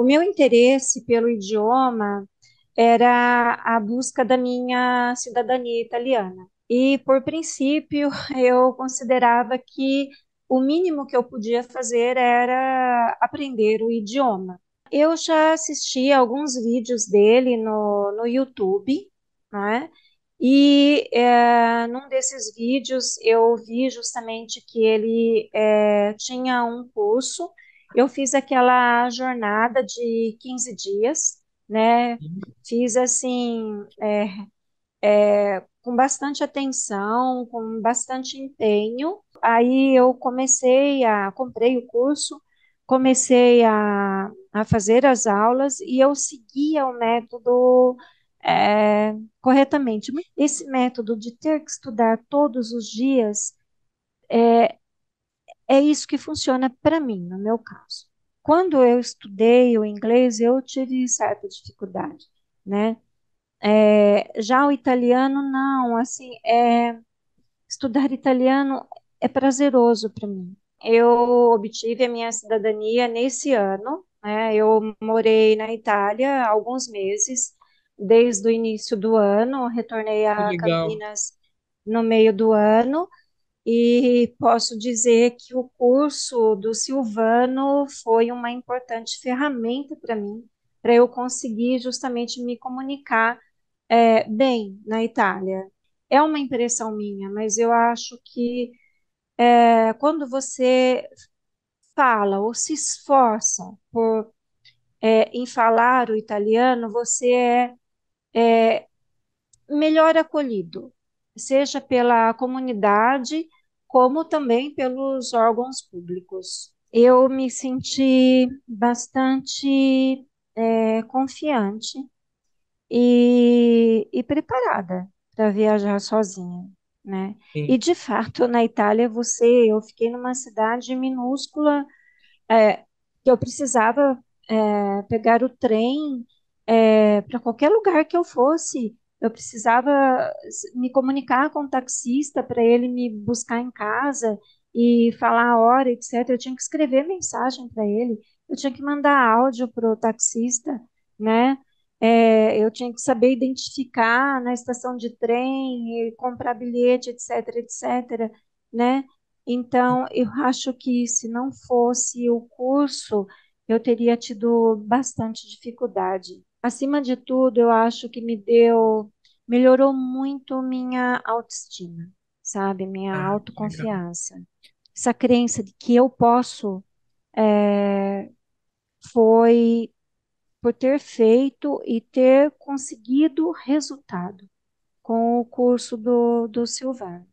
O meu interesse pelo idioma era a busca da minha cidadania italiana. E, por princípio, eu considerava que o mínimo que eu podia fazer era aprender o idioma. Eu já assisti alguns vídeos dele no, no YouTube, né? E é, num desses vídeos eu vi justamente que ele é, tinha um curso eu fiz aquela jornada de 15 dias, né? Fiz assim, é, é, com bastante atenção, com bastante empenho. Aí eu comecei a, comprei o curso, comecei a, a fazer as aulas e eu seguia o método é, corretamente. Esse método de ter que estudar todos os dias é, é isso que funciona para mim, no meu caso. Quando eu estudei o inglês, eu tive certa dificuldade, né? É, já o italiano, não, assim, é, estudar italiano é prazeroso para mim. Eu obtive a minha cidadania nesse ano, né? Eu morei na Itália alguns meses, desde o início do ano, retornei a Legal. Campinas no meio do ano e posso dizer que o curso do Silvano foi uma importante ferramenta para mim, para eu conseguir justamente me comunicar é, bem na Itália. É uma impressão minha, mas eu acho que é, quando você fala ou se esforça por, é, em falar o italiano, você é, é melhor acolhido seja pela comunidade, como também pelos órgãos públicos. Eu me senti bastante é, confiante e, e preparada para viajar sozinha, né? E de fato, na Itália, você, eu fiquei numa cidade minúscula é, que eu precisava é, pegar o trem é, para qualquer lugar que eu fosse eu precisava me comunicar com o taxista para ele me buscar em casa e falar a hora, etc. Eu tinha que escrever mensagem para ele, eu tinha que mandar áudio para o taxista, né? É, eu tinha que saber identificar na estação de trem, comprar bilhete, etc, etc, né? Então, eu acho que se não fosse o curso, eu teria tido bastante dificuldade acima de tudo, eu acho que me deu, melhorou muito minha autoestima, sabe? Minha ah, autoconfiança. Legal. Essa crença de que eu posso é, foi por ter feito e ter conseguido resultado com o curso do, do Silvano.